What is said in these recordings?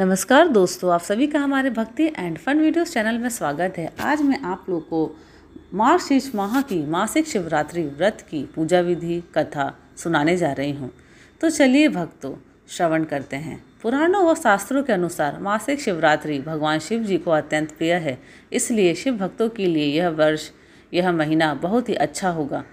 नमस्कार दोस्तों आप सभी का हमारे भक्ति एंड फन वीडियोस चैनल में स्वागत है आज मैं आप लोग को मार्गशीर्ष माह की मासिक शिवरात्रि व्रत की पूजा विधि कथा सुनाने जा रही हूँ तो चलिए भक्तों श्रवण करते हैं पुराणों व शास्त्रों के अनुसार मासिक शिवरात्रि भगवान शिव जी को अत्यंत प्रिय है इसलिए शिव भक्तों के लिए यह वर्ष यह महीना बहुत ही अच्छा होगा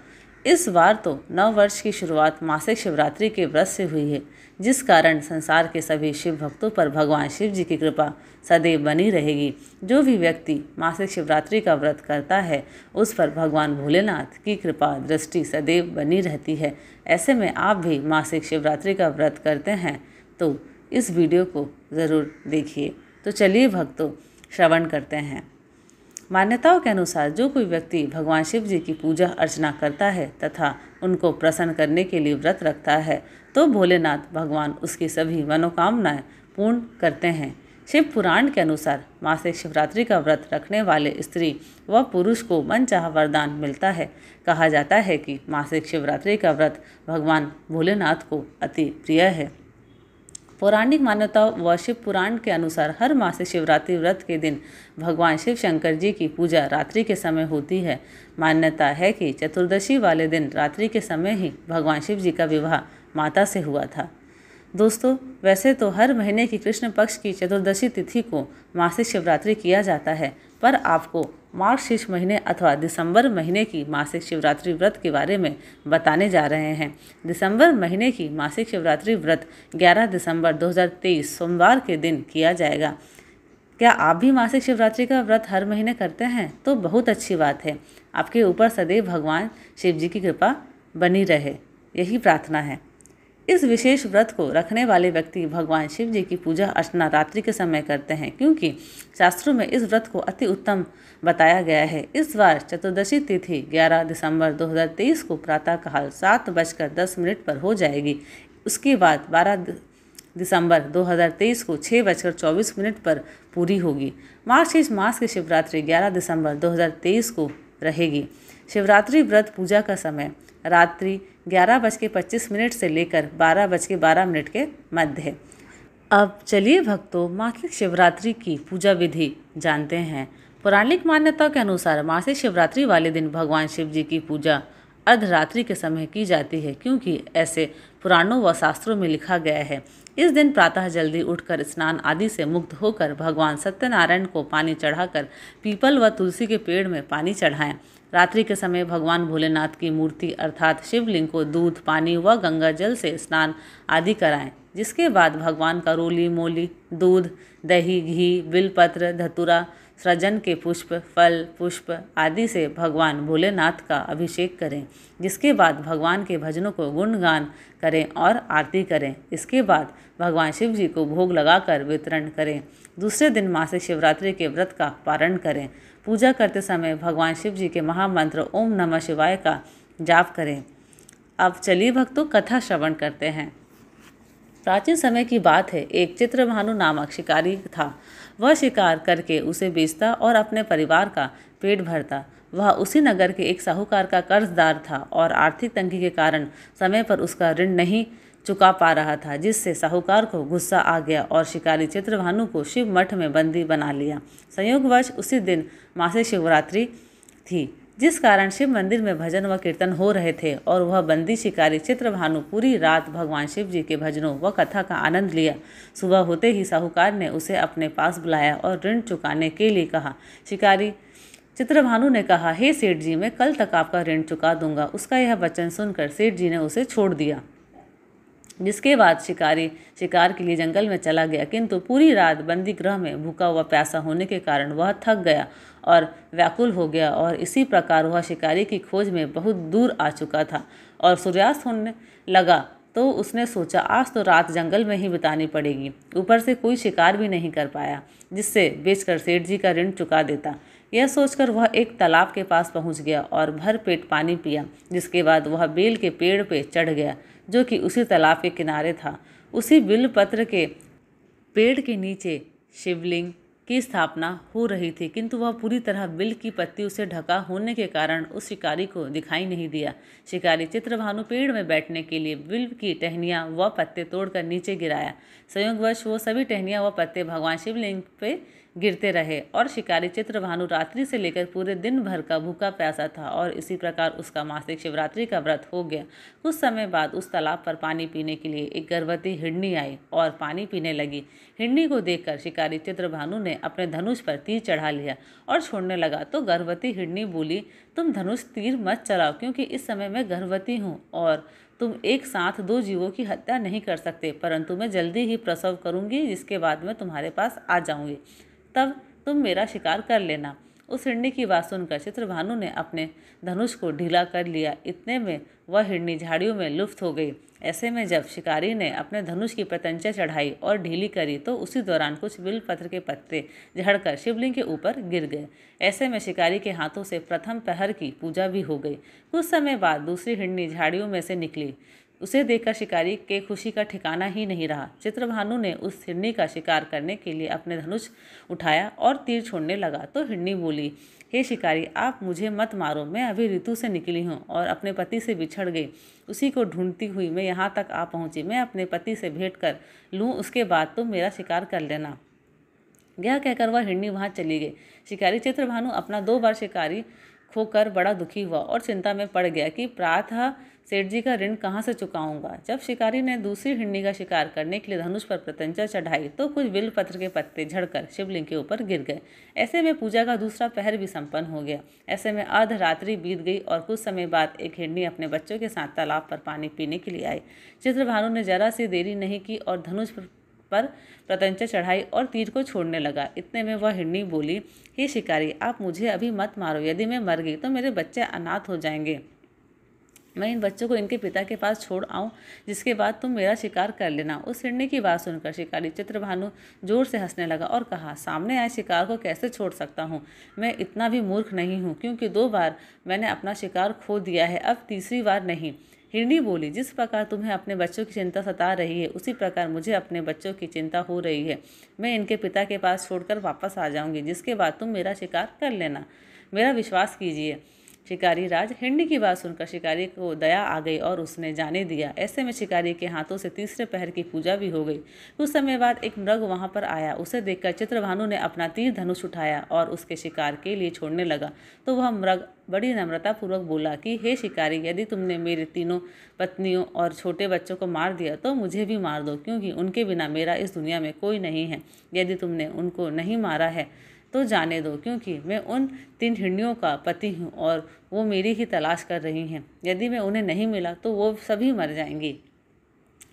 इस बार तो नव वर्ष की शुरुआत मासिक शिवरात्रि के व्रत से हुई है जिस कारण संसार के सभी शिव भक्तों पर भगवान शिव जी की कृपा सदैव बनी रहेगी जो भी व्यक्ति मासिक शिवरात्रि का व्रत करता है उस पर भगवान भोलेनाथ की कृपा दृष्टि सदैव बनी रहती है ऐसे में आप भी मासिक शिवरात्रि का व्रत करते हैं तो इस वीडियो को ज़रूर देखिए तो चलिए भक्तों श्रवण करते हैं मान्यताओं के अनुसार जो कोई व्यक्ति भगवान शिव जी की पूजा अर्चना करता है तथा उनको प्रसन्न करने के लिए व्रत रखता है तो भोलेनाथ भगवान उसकी सभी मनोकामनाएं पूर्ण करते हैं शिव पुराण के अनुसार मासिक शिवरात्रि का व्रत रखने वाले स्त्री व वा पुरुष को चाह वरदान मिलता है कहा जाता है कि मासिक शिवरात्रि का व्रत भगवान भोलेनाथ को अति प्रिय है पौराणिक मान्यता व शिव पुराण के अनुसार हर मासिक शिवरात्रि व्रत के दिन भगवान शिव शंकर जी की पूजा रात्रि के समय होती है मान्यता है कि चतुर्दशी वाले दिन रात्रि के समय ही भगवान शिव जी का विवाह माता से हुआ था दोस्तों वैसे तो हर महीने की कृष्ण पक्ष की चतुर्दशी तिथि को मासिक शिवरात्रि किया जाता है पर आपको मार्च शीर्ष महीने अथवा दिसंबर महीने की मासिक शिवरात्रि व्रत के बारे में बताने जा रहे हैं दिसंबर महीने की मासिक शिवरात्रि व्रत 11 दिसंबर 2023 सोमवार के दिन किया जाएगा क्या आप भी मासिक शिवरात्रि का व्रत हर महीने करते हैं तो बहुत अच्छी बात है आपके ऊपर सदैव भगवान शिव जी की कृपा बनी रहे यही प्रार्थना है इस विशेष व्रत को रखने वाले व्यक्ति भगवान शिव जी की पूजा अर्चना रात्रि के समय करते हैं क्योंकि शास्त्रों में इस व्रत को अति उत्तम बताया गया है इस बार चतुर्दशी तिथि 11 दिसंबर 2023 को प्रातःकाल सात बजकर दस मिनट पर हो जाएगी उसके बाद 12 दिसंबर 2023 को छः बजकर चौबीस मिनट पर पूरी होगी मार्च इस मास की शिवरात्रि 11 दिसंबर 2023 को रहेगी शिवरात्रि व्रत पूजा का समय रात्रि ग्यारह बज के पच्चीस मिनट से लेकर बारह बज के बारह मिनट के मध्य अब चलिए भक्तों मासिक शिवरात्रि की पूजा विधि जानते हैं पौराणिक मान्यता के अनुसार मासिक शिवरात्रि वाले दिन भगवान शिव जी की पूजा अर्धरात्रि के समय की जाती है क्योंकि ऐसे पुराणों व शास्त्रों में लिखा गया है इस दिन प्रातः जल्दी उठकर स्नान आदि से मुक्त होकर भगवान सत्यनारायण को पानी चढ़ाकर पीपल व तुलसी के पेड़ में पानी चढ़ाएं रात्रि के समय भगवान भोलेनाथ की मूर्ति अर्थात शिवलिंग को दूध पानी व गंगा जल से स्नान आदि कराएं जिसके बाद भगवान का रोली मोली दूध दही घी बिलपत्र धतुरा सृजन के पुष्प फल पुष्प आदि से भगवान भोलेनाथ का अभिषेक करें जिसके बाद भगवान के भजनों को गुणगान करें और आरती करें इसके बाद भगवान शिव जी को भोग लगाकर वितरण करें दूसरे दिन माँ से शिवरात्रि के व्रत का पारण करें पूजा करते समय भगवान शिव जी के महामंत्र ओम नमः शिवाय का जाप करें अब चलिए भक्तों कथा श्रवण करते हैं प्राचीन समय की बात है एक चित्रभानु नामक शिकारी था वह शिकार करके उसे बेचता और अपने परिवार का पेट भरता वह उसी नगर के एक साहूकार का कर्जदार था और आर्थिक तंगी के कारण समय पर उसका ऋण नहीं चुका पा रहा था जिससे साहूकार को गुस्सा आ गया और शिकारी चित्रभानु को शिव मठ में बंदी बना लिया संयोगवश उसी दिन मासिक शिवरात्रि थी जिस कारण शिव मंदिर में भजन व कीर्तन हो रहे थे और वह बंदी शिकारी चित्रभानु पूरी रात भगवान शिव जी के भजनों व कथा का आनंद लिया सुबह होते ही साहूकार ने उसे अपने पास बुलाया और ऋण चुकाने के लिए कहा शिकारी चित्रभानु ने कहा हे सेठ जी मैं कल तक आपका ऋण चुका दूंगा उसका यह वचन सुनकर सेठ जी ने उसे छोड़ दिया जिसके बाद शिकारी शिकार के लिए जंगल में चला गया किंतु पूरी रात बंदी ग्रह में भूखा हुआ प्यासा होने के कारण वह थक गया और व्याकुल हो गया और इसी प्रकार वह शिकारी की खोज में बहुत दूर आ चुका था और सूर्यास्त होने लगा तो उसने सोचा आज तो रात जंगल में ही बितानी पड़ेगी ऊपर से कोई शिकार भी नहीं कर पाया जिससे बेचकर सेठ जी का ऋण चुका देता यह सोचकर वह एक तालाब के पास पहुंच गया और भर पेट पानी पिया जिसके बाद वह बेल के पेड़ पे चढ़ गया जो कि उसी तालाब के किनारे था उसी बिल पत्र के पेड़ के नीचे शिवलिंग की स्थापना हो रही थी किंतु वह पूरी तरह बिल की पत्ती उसे ढका होने के कारण उस शिकारी को दिखाई नहीं दिया शिकारी चित्रभानु पेड़ में बैठने के लिए बिल की टहनियाँ व पत्ते तोड़कर नीचे गिराया संयोगवश वो सभी टहनियाँ व पत्ते भगवान शिवलिंग पे गिरते रहे और शिकारी भानु रात्रि से लेकर पूरे दिन भर का भूखा प्यासा था और इसी प्रकार उसका मासिक शिवरात्रि का व्रत हो गया कुछ समय बाद उस तालाब पर पानी पीने के लिए एक गर्भवती हिडनी आई और पानी पीने लगी हिडनी को देखकर शिकारी भानु ने अपने धनुष पर तीर चढ़ा लिया और छोड़ने लगा तो गर्भवती हिडनी बोली तुम धनुष तीर मत चलाओ क्योंकि इस समय मैं गर्भवती हूँ और तुम एक साथ दो जीवों की हत्या नहीं कर सकते परंतु मैं जल्दी ही प्रसव करूँगी जिसके बाद मैं तुम्हारे पास आ जाऊँगी तब तुम मेरा शिकार कर लेना उस हिरणी की बात सुनकर चित्रभानु ने अपने धनुष को ढीला कर लिया इतने में वह हिरणी झाड़ियों में लुप्त हो गई ऐसे में जब शिकारी ने अपने धनुष की पतंजा चढ़ाई और ढीली करी तो उसी दौरान कुछ बिल के पत्ते झड़कर शिवलिंग के ऊपर गिर गए ऐसे में शिकारी के हाथों से प्रथम पहर की पूजा भी हो गई कुछ समय बाद दूसरी हिरणी झाड़ियों में से निकली उसे देखकर शिकारी के खुशी का ठिकाना ही नहीं रहा चित्रभानु ने उस हिरणी का शिकार करने के लिए अपने धनुष उठाया और तीर छोड़ने लगा तो हिरणी बोली हे शिकारी आप मुझे मत मारो मैं अभी ऋतु से निकली हूँ और अपने पति से बिछड़ गई उसी को ढूंढती हुई मैं यहाँ तक आ पहुँची मैं अपने पति से भेंट कर लूँ उसके बाद तुम तो मेरा शिकार कर लेना यह कहकर वह हिरणी वहाँ चली गई शिकारी चित्रभानु अपना दो बार शिकारी खोकर बड़ा दुखी हुआ और चिंता में पड़ गया कि प्रातः सेठ जी का ऋण कहाँ से चुकाऊंगा जब शिकारी ने दूसरी हिंडी का शिकार करने के लिए धनुष पर प्रत्यंचा चढ़ाई तो कुछ बिल पत्र के पत्ते झड़कर शिवलिंग के ऊपर गिर गए ऐसे में पूजा का दूसरा पहर भी संपन्न हो गया ऐसे में अर्ध रात्रि बीत गई और कुछ समय बाद एक हिंडी अपने बच्चों के साथ तालाब पर पानी पीने के लिए आई चित्रभानु ने जरा सी देरी नहीं की और धनुष पर प्रतंचा चढ़ाई और तीर को छोड़ने लगा इतने में वह हिंडी बोली हे शिकारी आप मुझे अभी मत मारो यदि मैं मर गई तो मेरे बच्चे अनाथ हो जाएंगे मैं इन बच्चों को इनके पिता के पास छोड़ आऊँ जिसके बाद तुम मेरा शिकार कर लेना उस हिरणी की बात सुनकर शिकारी चित्रभानु जोर से हंसने लगा और कहा सामने आए शिकार को कैसे छोड़ सकता हूँ मैं इतना भी मूर्ख नहीं हूँ क्योंकि दो बार मैंने अपना शिकार खो दिया है अब तीसरी बार नहीं हिरणी बोली जिस प्रकार तुम्हें अपने बच्चों की चिंता सता रही है उसी प्रकार मुझे अपने बच्चों की चिंता हो रही है मैं इनके पिता के पास छोड़कर वापस आ जाऊंगी जिसके बाद तुम मेरा शिकार कर लेना मेरा विश्वास कीजिए शिकारी राज हिंडी की बात सुनकर शिकारी को दया आ गई और उसने जाने दिया ऐसे में शिकारी के हाथों से तीसरे पहर की पूजा भी हो गई कुछ समय बाद एक मृग वहाँ पर आया उसे देखकर चित्रभानु ने अपना तीर धनुष उठाया और उसके शिकार के लिए छोड़ने लगा तो वह मृग बड़ी नम्रतापूर्वक बोला कि हे शिकारी यदि तुमने मेरी तीनों पत्नियों और छोटे बच्चों को मार दिया तो मुझे भी मार दो क्योंकि उनके बिना मेरा इस दुनिया में कोई नहीं है यदि तुमने उनको नहीं मारा है तो जाने दो क्योंकि मैं उन तीन हिरणियों का पति हूँ और वो मेरी ही तलाश कर रही हैं यदि मैं उन्हें नहीं मिला तो वो सभी मर जाएंगी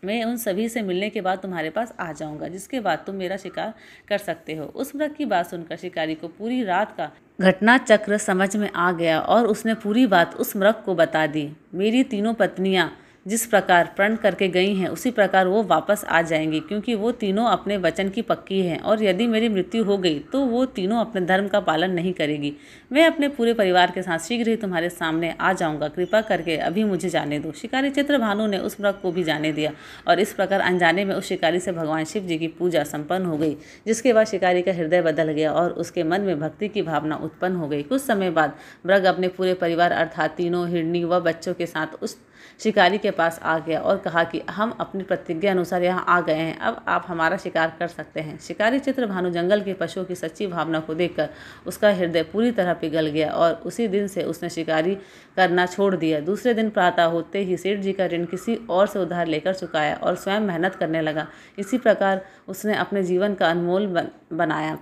मैं उन सभी से मिलने के बाद तुम्हारे पास आ जाऊंगा जिसके बाद तुम मेरा शिकार कर सकते हो उस व्रत की बात सुनकर शिकारी को पूरी रात का घटना चक्र समझ में आ गया और उसने पूरी बात उस मृग को बता दी मेरी तीनों पत्नियाँ जिस प्रकार प्रण करके गई हैं उसी प्रकार वो वापस आ जाएंगी क्योंकि वो तीनों अपने वचन की पक्की हैं और यदि मेरी मृत्यु हो गई तो वो तीनों अपने धर्म का पालन नहीं करेगी मैं अपने पूरे परिवार के साथ शीघ्र ही तुम्हारे सामने आ जाऊंगा कृपा करके अभी मुझे जाने दो शिकारी चित्र भानु ने उस मृत को भी जाने दिया और इस प्रकार अनजाने में उस शिकारी से भगवान शिव जी की पूजा सम्पन्न हो गई जिसके बाद शिकारी का हृदय बदल गया और उसके मन में भक्ति की भावना उत्पन्न हो गई कुछ समय बाद मृग अपने पूरे परिवार अर्थात तीनों हिरणी व बच्चों के साथ उस शिकारी के पास आ गया और कहा कि हम अपनी प्रतिज्ञा अनुसार यहाँ आ गए हैं अब आप हमारा शिकार कर सकते हैं शिकारी चित्र भानु जंगल के पशुओं की सच्ची भावना को देखकर उसका हृदय पूरी तरह पिघल गया और उसी दिन से उसने शिकारी करना छोड़ दिया दूसरे दिन प्रातः होते ही सेठ जी का ऋण किसी और से उधार लेकर चुकाया और स्वयं मेहनत करने लगा इसी प्रकार उसने अपने जीवन का अनमोल बनाया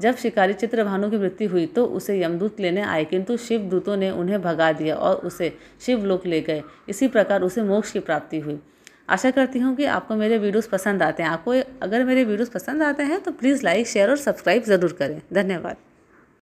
जब शिकारी भानु की मृत्यु हुई तो उसे यमदूत लेने आए किंतु शिवदूतों ने उन्हें भगा दिया और उसे शिवलोक ले गए इस इसी प्रकार उसे मोक्ष की प्राप्ति हुई आशा करती हूँ कि आपको मेरे वीडियोस पसंद आते हैं आपको अगर मेरे वीडियोस पसंद आते हैं तो प्लीज़ लाइक शेयर और सब्सक्राइब ज़रूर करें धन्यवाद